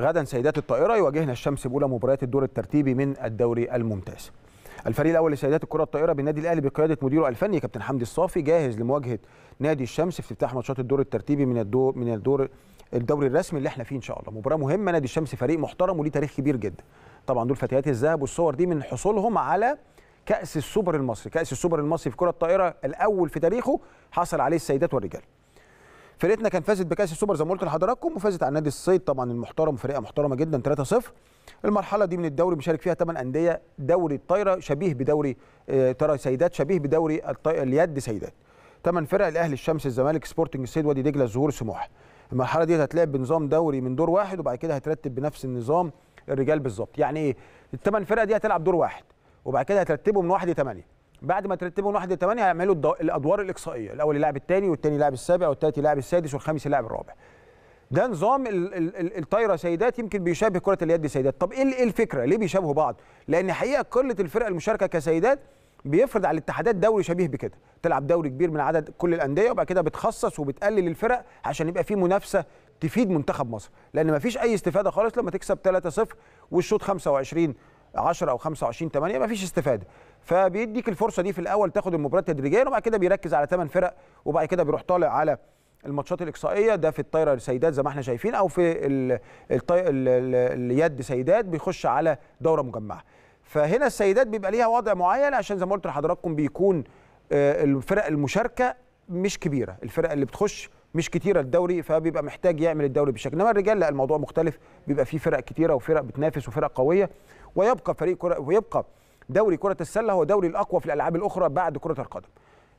غدا سيدات الطائرة يواجهنا الشمس بأولى مباريات الدور الترتيبي من الدوري الممتاز. الفريق الأول لسيدات الكرة الطائرة بالنادي الأهلي بقيادة مديره الفني كابتن حمدي الصافي جاهز لمواجهة نادي الشمس في افتتاح ماتشات الدور الترتيبي من الدور من الدور الدوري الرسمي اللي احنا فيه ان شاء الله، مباراة مهمة نادي الشمس فريق محترم وليه تاريخ كبير جدا. طبعا دول فتيات الذهب والصور دي من حصولهم على كأس السوبر المصري، كأس السوبر المصري في كرة الطائرة الأول في تاريخه حصل عليه السيدات والرجال. فرقتنا كان فازت بكاس السوبر زي ما قلت لحضراتكم وفازت على نادي الصيد طبعا المحترم فرقه محترمه جدا 3-0 المرحله دي من الدوري مشارك فيها 8 انديه دوري الطايره شبيه بدوري ترى آه، سيدات شبيه بدوري اليد سيدات 8 فرق الاهلي الشمس الزمالك سبورتنج السيد وادي دجله الزهور سموحه المرحله دي هتلعب بنظام دوري من دور واحد وبعد كده هترتب بنفس النظام الرجال بالظبط يعني ايه الثمان فرق دي هتلعب دور واحد وبعد كده هترتبه من واحد لثمانيه بعد ما ترتبهم واحد 1 ل 8 هيعملوا الادوار الاقصائيه الاول يلعب الثاني والثاني يلعب السابع والثالث يلعب السادس والخامس يلعب الرابع ده نظام الطايره سيدات يمكن بيشابه كره اليد سيدات طب إيه, ايه الفكره ليه بيشابهوا بعض لان حقيقه قله الفرق المشاركه كسيدات بيفرض على الاتحادات دوري شبيه بكده تلعب دوري كبير من عدد كل الانديه وبعد كده بتخصص وبتقلل الفرق عشان يبقى في منافسه تفيد منتخب مصر لان مفيش اي استفاده خالص لما تكسب 3-0 والشوط 25 10 او 25 8 مفيش استفاده فبيديك الفرصه دي في الاول تاخد المباراه تدريجيا وبعد كده بيركز على 8 فرق وبعد كده بيروح طالع على الماتشات الاقصائيه ده في الطايره لسيدات زي ما احنا شايفين او في الطي... اليد سيدات بيخش على دوره مجمعه فهنا السيدات بيبقى ليها وضع معين عشان زي ما قلت لحضراتكم بيكون آه، الفرق المشاركه مش كبيره الفرق اللي بتخش مش كتيره الدوري فبيبقى محتاج يعمل الدوري بشكل انما الرجال لا الموضوع مختلف بيبقى فيه فرق كتيره وفرق بتنافس وفرق قويه ويبقى فريق كره ويبقى دوري كره السله هو دوري الاقوى في الالعاب الاخرى بعد كره القدم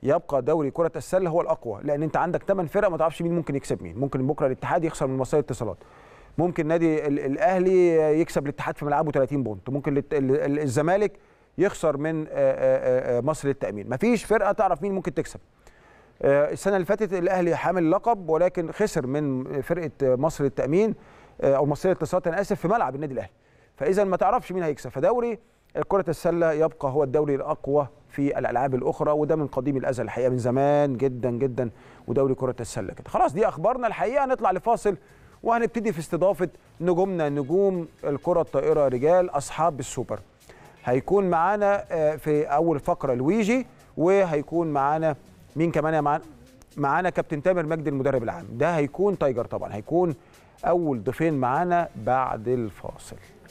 يبقى دوري كره السله هو الاقوى لان انت عندك 8 فرق ما تعرفش مين ممكن يكسب مين ممكن بكره الاتحاد يخسر من مصرية اتصالات ممكن نادي الاهلي يكسب الاتحاد في ملعبه 30 بونت ممكن الزمالك يخسر من مصر للتامين مفيش فرقه تعرف مين ممكن تكسب آه، السنه اللي فاتت الاهلي حامل لقب ولكن خسر من فرقه مصر للتامين آه، او مصريه للاتصالات انا اسف في ملعب النادي الاهلي فاذا ما تعرفش مين هيكسب فدوري كرة السلة يبقى هو الدوري الأقوى في الألعاب الأخرى وده من قديم الأزل الحقيقة من زمان جدا جدا ودوري كرة السلة كده خلاص دي أخبارنا الحقيقة هنطلع لفاصل وهنبتدي في استضافة نجومنا نجوم الكرة الطائرة رجال أصحاب السوبر هيكون معانا آه، في أول فقرة لويجي وهيكون معانا مين كمان يا معانا معانا كابتن تامر مجدي المدرب العام ده هيكون تايجر طبعا هيكون اول ضيفين معانا بعد الفاصل